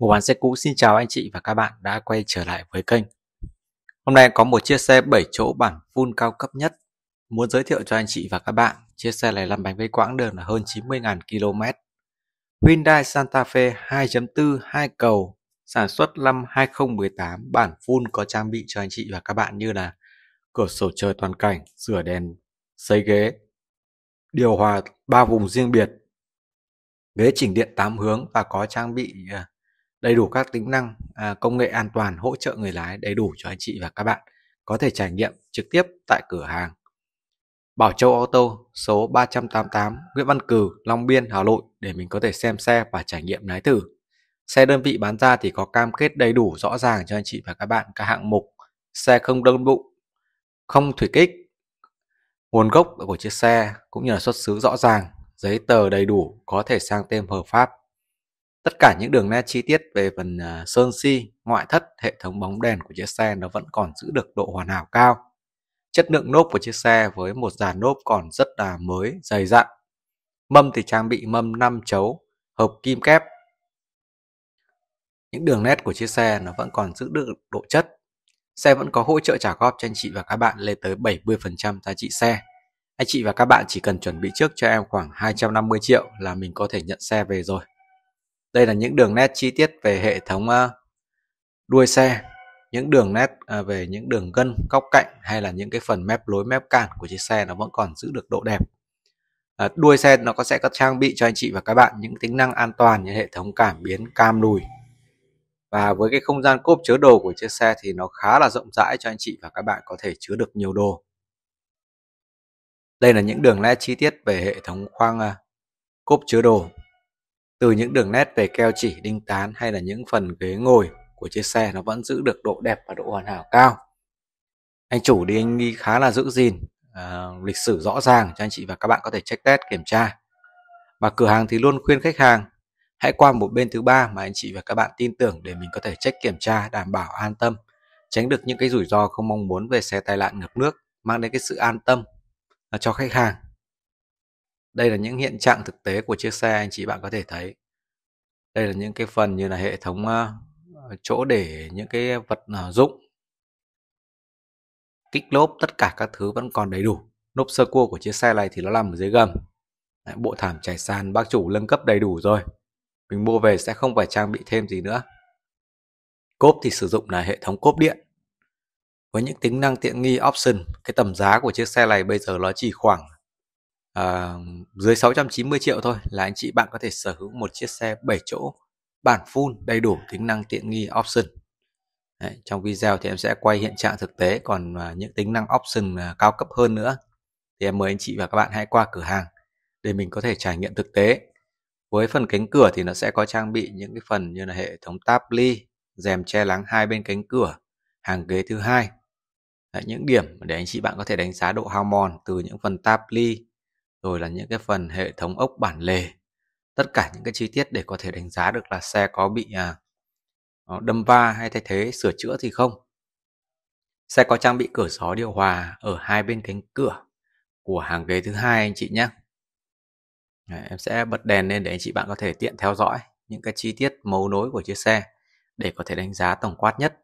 Ngô Bán Xe Cũ xin chào anh chị và các bạn đã quay trở lại với kênh. Hôm nay có một chiếc xe 7 chỗ bản full cao cấp nhất. Muốn giới thiệu cho anh chị và các bạn, chiếc xe này làm bánh với quãng đường là hơn 90.000 km. Hyundai Santa Fe 2.4 2 cầu, sản xuất năm 2018, bản full có trang bị cho anh chị và các bạn như là cửa sổ trời toàn cảnh, sửa đèn, xây ghế, điều hòa ba vùng riêng biệt, ghế chỉnh điện 8 hướng và có trang bị à, đầy đủ các tính năng à, công nghệ an toàn hỗ trợ người lái đầy đủ cho anh chị và các bạn có thể trải nghiệm trực tiếp tại cửa hàng Bảo Châu Auto số 388 Nguyễn Văn Cừ, Long Biên, Hà Nội để mình có thể xem xe và trải nghiệm lái thử. Xe đơn vị bán ra thì có cam kết đầy đủ rõ ràng cho anh chị và các bạn các hạng mục xe không đơn bụng, không thủy kích, nguồn gốc của chiếc xe cũng như là xuất xứ rõ ràng, giấy tờ đầy đủ có thể sang tên hợp pháp tất cả những đường nét chi tiết về phần à, sơn si, ngoại thất, hệ thống bóng đèn của chiếc xe nó vẫn còn giữ được độ hoàn hảo cao. Chất lượng nốp của chiếc xe với một dàn nốp còn rất là mới, dày dặn. Mâm thì trang bị mâm 5 chấu, hộp kim kép. Những đường nét của chiếc xe nó vẫn còn giữ được độ chất. Xe vẫn có hỗ trợ trả góp cho anh chị và các bạn lên tới 70% giá trị xe. Anh chị và các bạn chỉ cần chuẩn bị trước cho em khoảng 250 triệu là mình có thể nhận xe về rồi đây là những đường nét chi tiết về hệ thống ờ, đuôi xe những đường nét ờ, về những đường gân góc cạnh hay là những cái phần mép lối mép cản của chiếc xe nó vẫn còn giữ được độ đẹp ờ, đuôi xe nó có sẽ có trang bị cho anh chị và các bạn những tính năng an toàn như hệ thống cảm biến cam lùi và với cái không gian cốp chứa đồ của chiếc xe thì nó khá là rộng rãi cho anh chị và các bạn có thể chứa được nhiều đồ đây là những đường nét chi tiết về hệ thống khoang cốp chứa đồ từ những đường nét về keo chỉ đinh tán hay là những phần ghế ngồi của chiếc xe nó vẫn giữ được độ đẹp và độ hoàn hảo cao anh chủ đi anh đi khá là giữ gìn à, lịch sử rõ ràng cho anh chị và các bạn có thể check test kiểm tra và cửa hàng thì luôn khuyên khách hàng hãy qua một bên thứ ba mà anh chị và các bạn tin tưởng để mình có thể check kiểm tra đảm bảo an tâm tránh được những cái rủi ro không mong muốn về xe tai nạn ngập nước mang đến cái sự an tâm à, cho khách hàng đây là những hiện trạng thực tế của chiếc xe anh chị bạn có thể thấy. Đây là những cái phần như là hệ thống ờ, chỗ để những cái vật ờ, dụng kích lốp tất cả các thứ vẫn còn đầy đủ nốp sơ cua của chiếc xe này thì nó nằm ở dưới gầm bộ thảm trải sàn bác chủ nâng cấp đầy đủ rồi mình mua về sẽ không phải trang bị thêm gì nữa cốp thì sử dụng là hệ thống cốp điện với những tính năng tiện nghi option cái tầm giá của chiếc xe này bây giờ nó chỉ khoảng à, dưới 690 triệu thôi là anh chị bạn có thể sở hữu một chiếc xe 7 chỗ bản full đầy đủ tính năng tiện nghi option Đấy, trong video thì em sẽ quay hiện trạng thực tế còn à, những tính năng option à, cao cấp hơn nữa thì em mời anh chị và các bạn hãy qua cửa hàng để mình có thể trải nghiệm thực tế với phần cánh cửa thì nó sẽ có trang bị những cái phần như là hệ thống táp ly rèm che lắng hai bên cánh cửa hàng ghế thứ hai Đấy, những điểm để anh chị bạn có thể đánh giá độ hao mòn từ những phần táp ly rồi là những cái phần hệ thống ốc bản lề tất cả những cái chi tiết để có thể đánh giá được là xe có bị à, đâm va hay thay thế sửa chữa thì không xe có trang bị cửa gió điều hòa ở hai bên cánh cửa của hàng ghế thứ hai anh chị nhé em sẽ bật đèn lên để anh chị bạn có thể tiện theo dõi những cái chi tiết mấu nối của chiếc xe để có thể đánh giá tổng quát nhất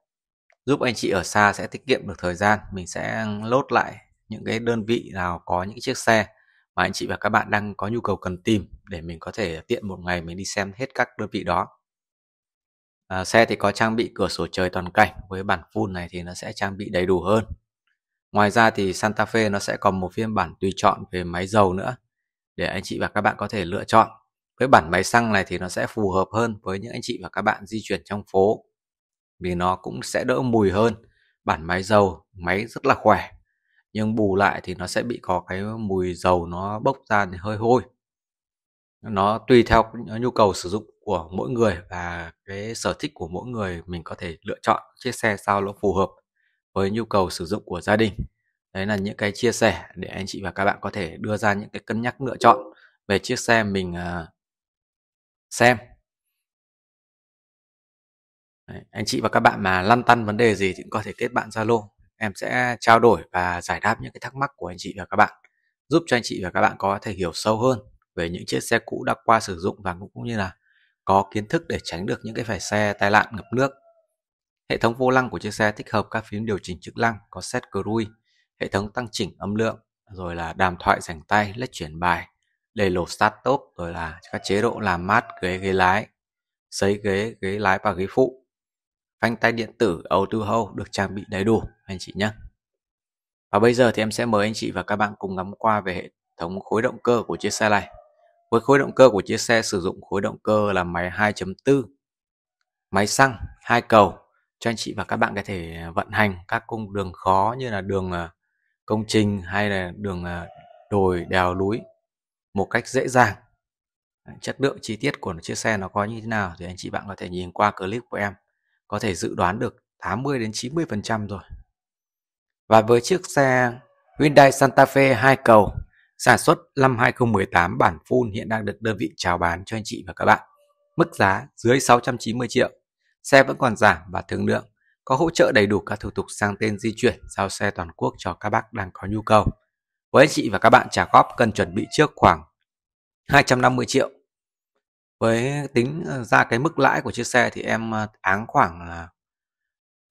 giúp anh chị ở xa sẽ tiết kiệm được thời gian mình sẽ lốt lại những cái đơn vị nào có những chiếc xe mà anh chị và các bạn đang có nhu cầu cần tìm để mình có thể tiện một ngày mình đi xem hết các đơn vị đó à, xe thì có trang bị cửa sổ trời toàn cảnh với bản full này thì nó sẽ trang bị đầy đủ hơn ngoài ra thì Santa Fe nó sẽ còn một phiên bản tùy chọn về máy dầu nữa để anh chị và các bạn có thể lựa chọn với bản máy xăng này thì nó sẽ phù hợp hơn với những anh chị và các bạn di chuyển trong phố vì nó cũng sẽ đỡ mùi hơn bản máy dầu máy rất là khỏe nhưng bù lại thì nó sẽ bị có cái mùi dầu nó bốc ra thì hơi hôi nó tùy theo nhu cầu sử dụng của mỗi người và cái sở thích của mỗi người mình có thể lựa chọn chiếc xe sao nó phù hợp với nhu cầu sử dụng của gia đình đấy là những cái chia sẻ để anh chị và các bạn có thể đưa ra những cái cân nhắc lựa chọn về chiếc xe mình à, xem Đấy, anh chị và các bạn mà lăn tăn vấn đề gì thì cũng có thể kết bạn Zalo em sẽ trao đổi và giải đáp những cái thắc mắc của anh chị và các bạn giúp cho anh chị và các bạn có thể hiểu sâu hơn về những chiếc xe cũ đã qua sử dụng và cũng như là có kiến thức để tránh được những cái phải xe tai nạn ngập nước. Hệ thống vô lăng của chiếc xe tích hợp các phím điều chỉnh chức năng có set cruise, hệ thống tăng chỉnh âm lượng, rồi là đàm thoại rảnh tay, lách chuyển bài, lề lổ start top, rồi là các chế độ làm mát ghế ghế lái, sấy ghế, ghế lái và ghế phụ, phanh tay điện tử ấu tư hâu được trang bị đầy đủ anh chị nhé. Và bây giờ thì em sẽ mời anh chị và các bạn cùng ngắm qua về hệ thống khối động cơ của chiếc xe này. Với khối động cơ của chiếc xe sử dụng khối động cơ là máy 2.4, máy xăng, hai cầu cho anh chị và các bạn có thể vận hành các cung đường khó như là đường à, công trình hay là đường à, đồi đèo núi một cách dễ dàng chất lượng chi tiết của chiếc xe nó có như thế nào thì anh chị bạn có thể nhìn qua clip của em có thể dự đoán được 80 đến 90% rồi. Và với chiếc xe Hyundai Santa Fe 2 cầu sản xuất năm 2018 bản full hiện đang được đơn vị chào bán cho anh chị và các bạn. Mức giá dưới 690 triệu. Xe vẫn còn giảm và thương lượng, có hỗ trợ đầy đủ các thủ tục sang tên di chuyển giao xe toàn quốc cho các bác đang có nhu cầu. Với anh chị và các bạn trả góp cần chuẩn bị trước khoảng 250 triệu với tính ờ, ra cái mức lãi của chiếc xe thì em ờ, áng khoảng là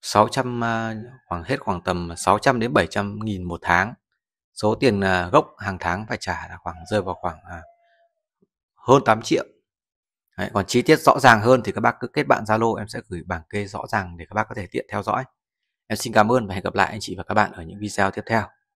600 ờ, khoảng hết khoảng tầm 600 đến 700 nghìn một tháng. Số tiền gốc hàng tháng phải trả là khoảng rơi vào khoảng hơn 8 triệu. Đấy, còn chi tiết rõ ràng hơn thì các bác cứ kết bạn Zalo em sẽ gửi bảng kê rõ ràng để các bác có thể tiện theo dõi. Em xin cảm ơn và hẹn gặp lại anh chị và các bạn ở những video tiếp theo.